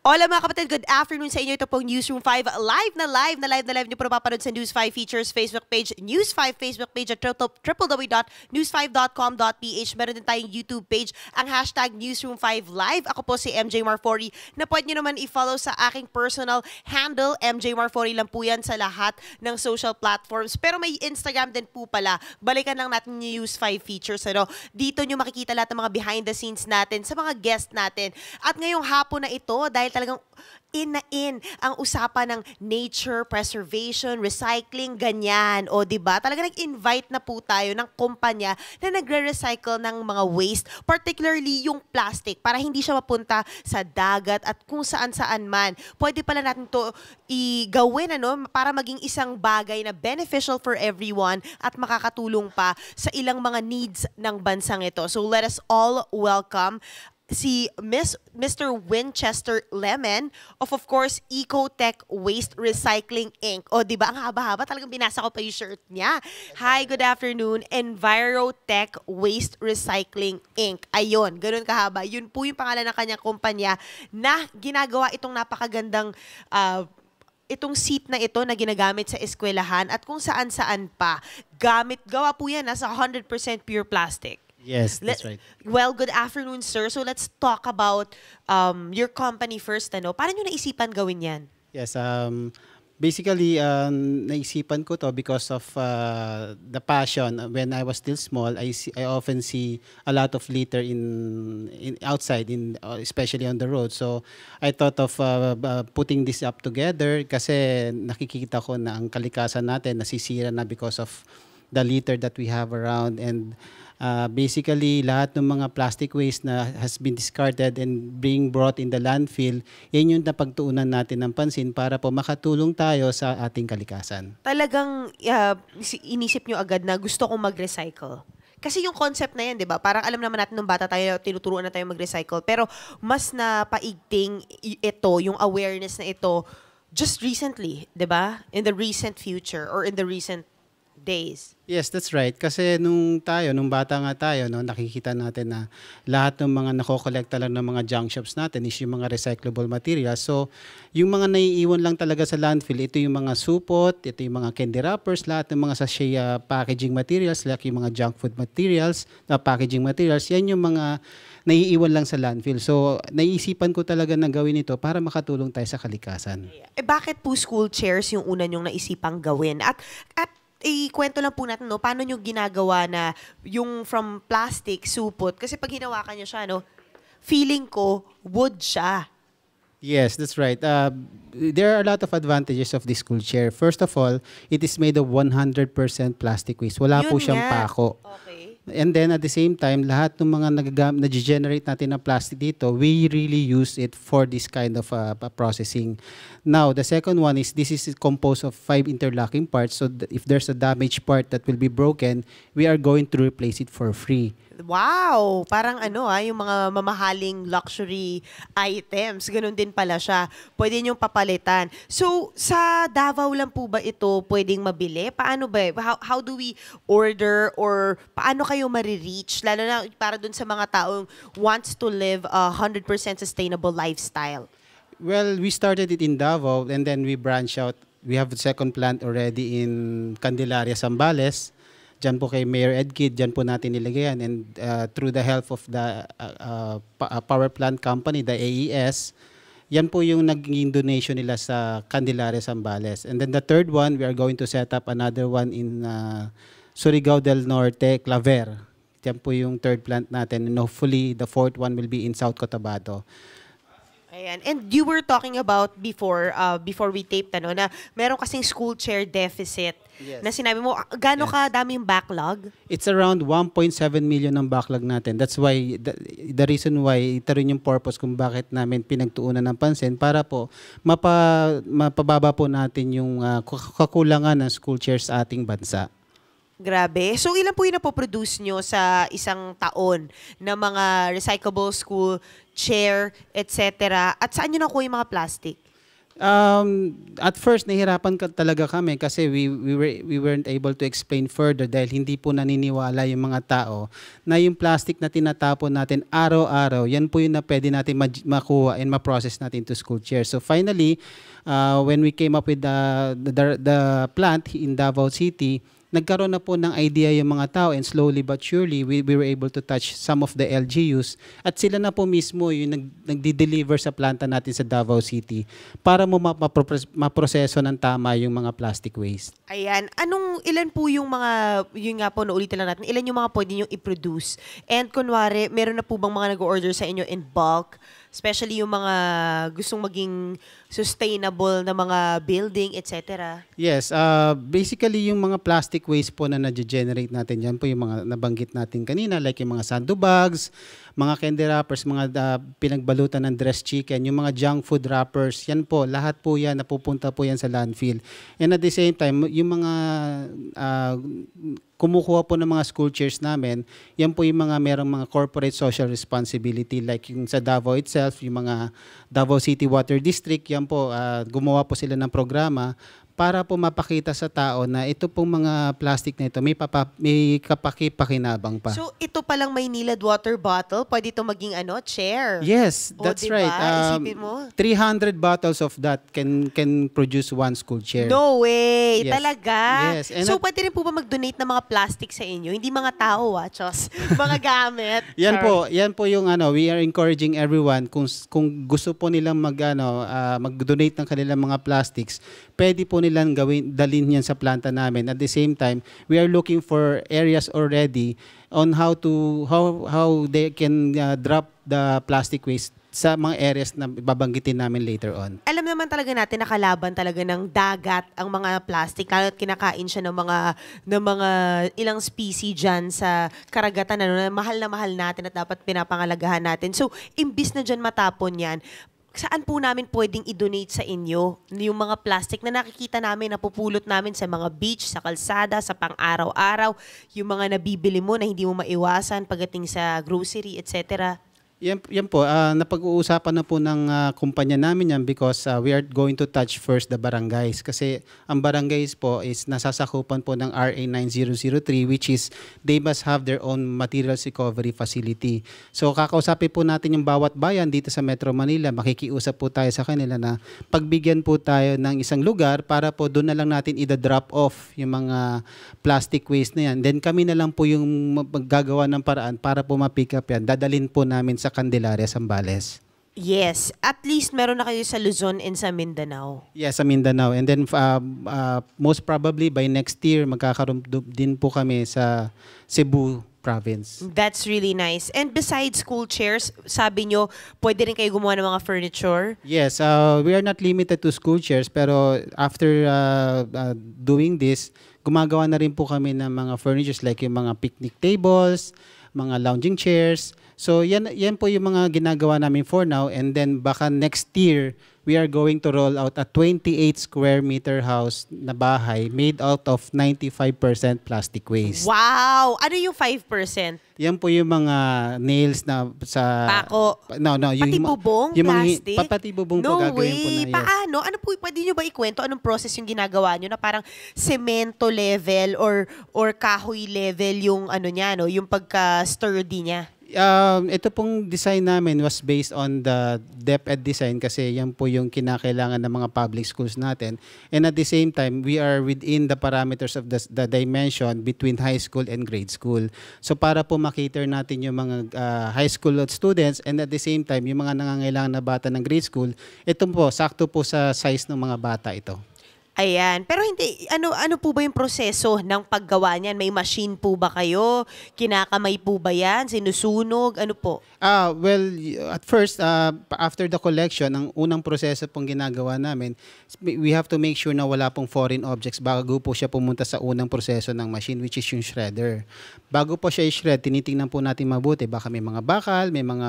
Hola mga kapatid, good afternoon sa inyo. Ito pong Newsroom 5 live na live na live na live niyo po napapanood sa News 5 Features Facebook page, News 5 Facebook page at www.news5.com.ph. Meron din tayong YouTube page, ang hashtag Newsroom 5 Live. Ako po si MJ Marfori na pwede niyo naman i-follow sa aking personal handle, MJ Marfori lang po yan sa lahat ng social platforms. Pero may Instagram din po pala. Balikan lang natin yung News 5 Features. Ano? Dito niyo makikita lahat ng mga behind the scenes natin sa mga guest natin. At ngayong hapon na ito, dahil dahil talagang in na in ang usapan ng nature preservation, recycling, ganyan. O, di ba? Talaga nag-invite na po tayo ng kumpanya na nagre-recycle ng mga waste, particularly yung plastic, para hindi siya mapunta sa dagat at kung saan-saan man. Pwede pala natin to igawin, ano, para maging isang bagay na beneficial for everyone at makakatulong pa sa ilang mga needs ng bansang ito. So, let us all welcome si Miss, Mr. Winchester Lemon of of course Ecotech Waste Recycling Inc. O di ba ang haba-haba talagang binasa ko pa yung shirt niya. Hi, good afternoon. Envirotech Waste Recycling Inc. Ayun, ganoon kahaba. Yun po yung pangalan ng kanyang kumpanya na ginagawa itong napakagandang uh, itong seat na ito na ginagamit sa eskwelahan at kung saan-saan pa. Gamit, gawa po yan, ah, sa 100% pure plastic. Yes, that's right. Well, good afternoon, sir. So let's talk about um, your company first. Ano? Paano nyo naisipan gawin yan? Yes, um, basically, um, naisipan ko to because of uh, the passion. When I was still small, I, see, I often see a lot of litter in, in outside, in uh, especially on the road. So I thought of uh, uh, putting this up together kasi nakikita ko na ang kalikasan natin nasisira na because of the litter that we have around and uh, basically lahat ng mga plastic waste na has been discarded and being brought in the landfill, yan yung napagtuunan natin ng pansin para po makatulong tayo sa ating kalikasan. Talagang uh, inisip nyo agad na gusto kong mag-recycle. Kasi yung concept na yan, di ba? Parang alam naman natin nung bata tayo, tinuturuan na tayo mag-recycle. Pero mas na paigting ito, yung awareness na ito, just recently, di ba? In the recent future or in the recent days. Yes, that's right. Kasi nung tayo, nung bata nga tayo, no, nakikita natin na lahat ng mga nakokolekta lang ng mga junk shops natin is yung mga recyclable materials. So, yung mga naiiwan lang talaga sa landfill, ito yung mga supot, ito yung mga candy wrappers, lahat ng mga sachet uh, packaging materials, like yung mga junk food materials, na uh, packaging materials, yan yung mga naiiwan lang sa landfill. So, naisipan ko talaga na gawin ito para makatulong tayo sa kalikasan. Eh, bakit po school chairs yung una nyong naisipang gawin? At, at ikwento lang po natin, no, paano nyo ginagawa na yung from plastic, supot? Kasi pag hinawakan nyo siya, no, feeling ko, wood siya. Yes, that's right. Uh, there are a lot of advantages of this cool chair. First of all, it is made of 100% plastic waste. Wala Yun po siyang nga. pako. Okay. And then at the same time, lahat ng mga nag-generate natin ng plastic dito, we really use it for this kind of uh, processing. Now, the second one is this is composed of five interlocking parts. So if there's a damaged part that will be broken, we are going to replace it for free. Wow! Parang ano ah, yung mga mamahaling luxury items. Ganun din pala siya. Pwede niyong papalitan. So, sa Davao lang po ba ito pwedeng mabili? Paano ba? Eh? How, how do we order or paano kayo marireach? Lalo na para dun sa mga taong wants to live a 100% sustainable lifestyle. Well, we started it in Davao and then we branch out. We have a second plant already in Candelaria, Sambales. Diyan po kay Mayor Edkid, diyan po natin nilagay yan. And uh, through the help of the uh, uh, uh power plant company, the AES, yan po yung naging donation nila sa Candelaria, Zambales. And then the third one, we are going to set up another one in uh, Surigao del Norte, Claver. Yan po yung third plant natin. And hopefully, the fourth one will be in South Cotabato. Ayan. And you were talking about before uh, before we taped ano na meron kasing school chair deficit. Yes. Na sinabi mo gaano yes. ka daming backlog? It's around 1.7 million ang backlog natin. That's why the, the reason why ito rin yung purpose kung bakit namin pinagtuunan ng pansin para po mapa, mapababa po natin yung uh, kakulangan ng school chairs sa ating bansa. Grabe. So ilan po yung napoproduce nyo sa isang taon ng mga recyclable school, chair, etc. At saan nyo nakuha yung mga plastic? Um, at first, nahirapan ka talaga kami kasi we, we, were, we weren't able to explain further dahil hindi po naniniwala yung mga tao na yung plastic na tinatapon natin araw-araw, yan po yung na pwede natin makuha and ma-process natin to school chairs. So finally, uh, when we came up with the, the, the plant in Davao City, nagkaroon na po ng idea yung mga tao and slowly but surely we, we were able to touch some of the LGUs at sila na po mismo yung nag, nagdi-deliver sa planta natin sa Davao City para mo maproseso ng tama yung mga plastic waste. Ayan. Anong ilan po yung mga, yun nga po naulitin lang natin, ilan yung mga pwede nyo i-produce? And kunwari, meron na po bang mga nag-order sa inyo in bulk? Especially yung mga gustong maging sustainable na mga building, etc. Yes, uh, basically yung mga plastic waste po na na-generate natin yan po yung mga nabanggit natin kanina like yung mga sandbags, mga candy wrappers, mga uh, pinagbalutan ng dress chicken, yung mga junk food wrappers, yan po, lahat po yan, napupunta po yan sa landfill. And at the same time, yung mga uh, kumukuha po ng mga school chairs namin, yan po yung mga merong mga corporate social responsibility like yung sa Davao itself, yung mga Davao City Water District, yan po, uh, gumawa po sila ng programa para po mapakita sa tao na ito pong mga plastic na ito may, papa, may kapaki-pakinabang pa. So ito palang Maynilad water bottle, pwede ito maging ano, chair. Yes, o, that's diba? right. Um, mo? 300 bottles of that can can produce one school chair. No way! Yes. Talaga? Yes. And so pwede rin po ba mag-donate ng mga plastic sa inyo? Hindi mga tao ah, Chos. mga gamit. yan Sorry. po, yan po yung ano, we are encouraging everyone kung kung gusto po nilang mag ano, uh, mag-donate ng kanilang mga plastics, pwede po nila nilang gawin, dalin yan sa planta namin. At the same time, we are looking for areas already on how to how how they can uh, drop the plastic waste sa mga areas na babanggitin namin later on. Alam naman talaga natin na kalaban talaga ng dagat ang mga plastic lalo't kinakain siya ng mga ng mga ilang species diyan sa karagatan ano na mahal na mahal natin at dapat pinapangalagahan natin. So imbis na diyan matapon 'yan, saan po namin pwedeng i-donate sa inyo yung mga plastic na nakikita namin, napupulot namin sa mga beach, sa kalsada, sa pang-araw-araw, yung mga nabibili mo na hindi mo maiwasan pagdating sa grocery, etc.? Yan, yan po, uh, napag-uusapan na po ng uh, kumpanya namin yan because uh, we are going to touch first the barangays. Kasi ang barangays po is nasasakupan po ng RA 9003 which is they must have their own materials recovery facility. So kakausapin po natin yung bawat bayan dito sa Metro Manila. Makikiusap po tayo sa kanila na pagbigyan po tayo ng isang lugar para po doon na lang natin i drop off yung mga plastic waste na yan. Then kami na lang po yung gagawa ng paraan para po ma-pick up yan. Dadalin po namin sa Candelaria, Sambales. Yes, at least meron na kayo sa Luzon and sa Mindanao. Yes, sa Mindanao. And then uh, uh, most probably by next year magkakaroon din po kami sa Cebu province. That's really nice. And besides school chairs, sabi nyo, pwede rin kayo gumawa ng mga furniture? Yes, uh, we are not limited to school chairs pero after uh, uh, doing this, gumagawa na rin po kami ng mga furnitures like yung mga picnic tables, mga lounging chairs. So yan, yan po yung mga ginagawa namin for now and then baka next year we are going to roll out a 28 square meter house na bahay made out of 95% plastic waste. Wow! Ano yung 5%? Yan po yung mga nails na sa... Pako. No, no. Yung, pati bubong? Yung mga, plastic? Pa, pati bubong no po gagawin way. po na Paano? Ano po, pwede nyo ba ikwento? Anong process yung ginagawa nyo na parang semento level or or kahoy level yung ano niya, no? Yung pagka-sturdy niya? um, ito pong design namin was based on the depth DepEd design kasi yan po yung kinakailangan ng mga public schools natin. And at the same time, we are within the parameters of the, the dimension between high school and grade school. So para po makater natin yung mga uh, high school students and at the same time, yung mga nangangailangan na bata ng grade school, ito po, sakto po sa size ng mga bata ito. Ayan. Pero hindi, ano, ano po ba yung proseso ng paggawa niyan? May machine po ba kayo? Kinakamay po ba yan? Sinusunog? Ano po? Ah, well, at first, uh, after the collection, ang unang proseso pong ginagawa namin, we have to make sure na wala pong foreign objects bago po siya pumunta sa unang proseso ng machine, which is yung shredder. Bago po siya i-shred, tinitingnan po natin mabuti. Baka may mga bakal, may mga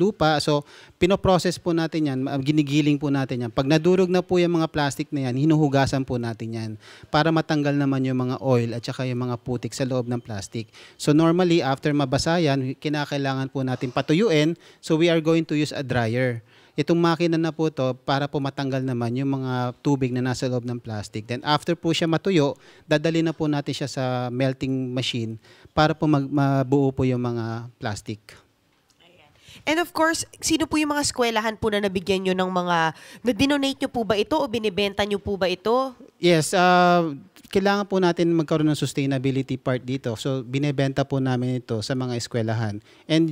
lupa. So, pinoprocess po natin yan. Ginigiling po natin yan. Pag nadurog na po yung mga plastic na yan, hinuhugas iwasan po natin yan para matanggal naman yung mga oil at saka yung mga putik sa loob ng plastic. So normally, after mabasa yan, kinakailangan po natin patuyuin. So we are going to use a dryer. Itong makina na po to para po matanggal naman yung mga tubig na nasa loob ng plastic. Then after po siya matuyo, dadali na po natin siya sa melting machine para po mag- mabuo po yung mga plastic. And of course, sino po yung mga eskwelahan po na nabigyan nyo ng mga, na-donate nyo po ba ito o binibenta nyo po ba ito? Yes, uh, kailangan po natin magkaroon ng sustainability part dito. So, binebenta po namin ito sa mga eskwelahan. And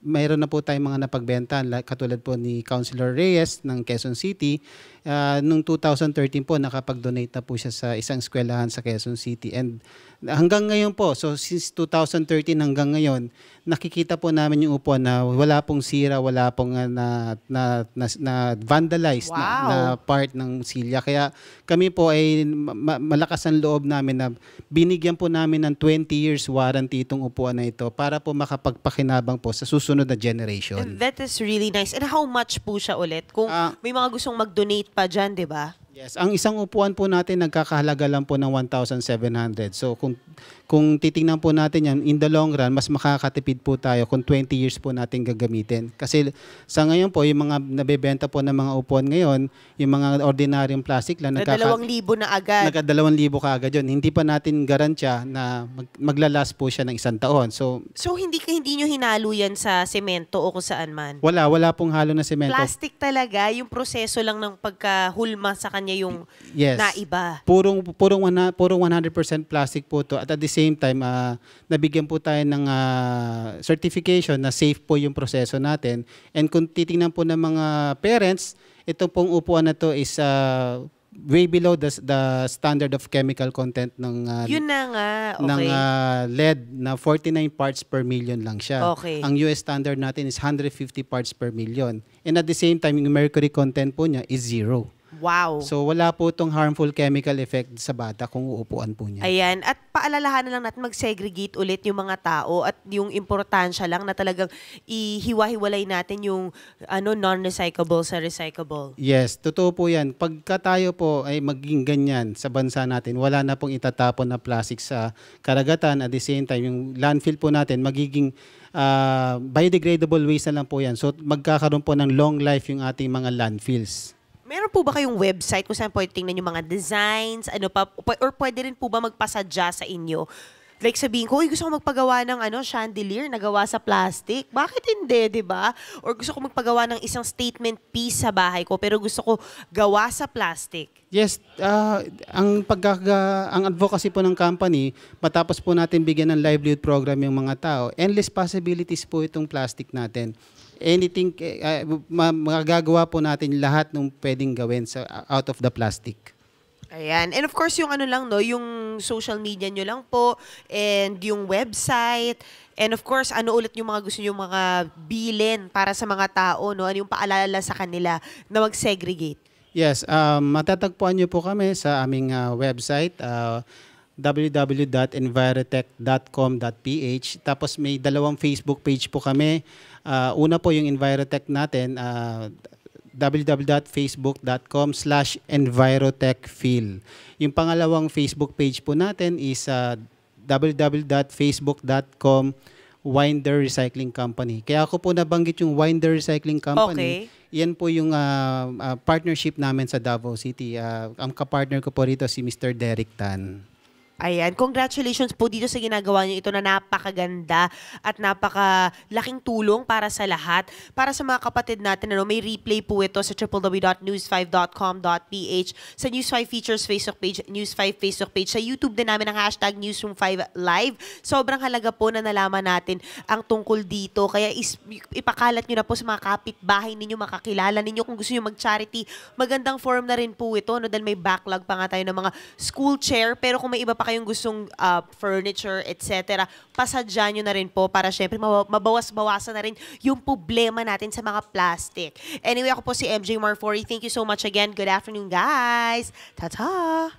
mayroon na po tayong mga napagbenta, katulad po ni Councilor Reyes ng Quezon City uh, nung 2013 po nakapag-donate na po siya sa isang eskwelahan sa Quezon City and hanggang ngayon po so since 2013 hanggang ngayon nakikita po namin yung upuan na wala pong sira wala pong uh, na, na, na, na vandalized wow. na, na part ng silya kaya kami po ay ma- malakas ang loob namin na binigyan po namin ng 20 years warranty itong upuan na ito para po makapagpakinabang po sa susunod na generation and that is really nice and how much po siya ulit kung uh, may mga gustong mag-donate pa dyan, di ba? Yes, ang isang upuan po natin nagkakahalaga lang po ng 1,700. So kung kung titingnan po natin yan in the long run, mas makakatipid po tayo kung 20 years po natin gagamitin. Kasi sa ngayon po yung mga nabebenta po ng mga upuan ngayon, yung mga ordinaryong plastic lang nagkaka 2,000 na agad. Nagka 2,000 kaagad 'yon. Hindi pa natin garantiya na mag, maglalas po siya ng isang taon. So So hindi hindi niyo hinalo yan sa semento o kung saan man. Wala, wala pong halo na semento. Plastic talaga, yung proseso lang ng pagkahulma sa kanya niya yung yes. naiba. Purong purong wana, purong 100% plastic po to at at the same time uh, nabigyan po tayo ng uh, certification na safe po yung proseso natin. And kung titingnan po ng mga parents, ito pong upuan na to is uh, way below the the standard of chemical content ng uh, Yun na nga, okay. ng uh, lead na 49 parts per million lang siya. Okay. Ang US standard natin is 150 parts per million. And at the same time, yung mercury content po niya is zero. Wow. So wala po itong harmful chemical effect sa bata kung uupuan po niya. Ayan. At na lang natin mag-segregate ulit yung mga tao at yung importansya lang na talagang ihiwa-hiwalay natin yung ano non-recyclable sa recyclable. Yes, totoo po 'yan. Pagka tayo po ay maging ganyan sa bansa natin, wala na pong itatapon na plastic sa karagatan at the same time yung landfill po natin magiging uh, biodegradable waste na lang po 'yan. So magkakaroon po ng long life yung ating mga landfills. Meron po ba kayong website kung saan pwede tingnan yung mga designs, ano pa, or pwede rin po ba magpasadya sa inyo? Like sabihin ko, gusto ko magpagawa ng ano, chandelier na gawa sa plastic. Bakit hindi, di ba? Or gusto ko magpagawa ng isang statement piece sa bahay ko, pero gusto ko gawa sa plastic. Yes, uh, ang pagkaga, ang advocacy po ng company, matapos po natin bigyan ng livelihood program yung mga tao, endless possibilities po itong plastic natin anything, uh, magagawa po natin lahat ng pwedeng gawin sa, out of the plastic. Ayan. And of course, yung ano lang, no, yung social media nyo lang po, and yung website, and of course, ano ulit yung mga gusto nyo mga bilin para sa mga tao, no? Ano yung paalala sa kanila na mag-segregate? Yes, um, matatagpuan nyo po kami sa aming uh, website, uh, www.envirotech.com.ph. Tapos may dalawang Facebook page po kami. Uh, una po yung Envirotech natin, uh, ah, www.facebook.com slash envirotechfeel. Yung pangalawang Facebook page po natin is uh, ah, www.facebook.com Winder Recycling Company. Kaya ako po nabanggit yung Winder Recycling Company. Okay. Yan po yung uh, uh, partnership namin sa Davao City. Uh, ang kapartner ko po rito si Mr. Derek Tan. Ayan, congratulations po dito sa ginagawa niyo ito na napakaganda at napakalaking tulong para sa lahat. Para sa mga kapatid natin, ano, may replay po ito sa www.news5.com.ph, sa News 5 Features Facebook page, News 5 Facebook page, sa YouTube din namin ang hashtag Newsroom 5 Live. Sobrang halaga po na nalaman natin ang tungkol dito. Kaya is, ipakalat niyo na po sa mga kapitbahay ninyo, makakilala ninyo kung gusto niyo mag-charity. Magandang form na rin po ito no, dahil may backlog pa nga tayo ng mga school chair pero kung may iba pa kayong gustong uh, furniture, etc., pasadya nyo na rin po para syempre mabawas-bawasan na rin yung problema natin sa mga plastic. Anyway, ako po si MJ Marfori. Thank you so much again. Good afternoon, guys. Ta-ta!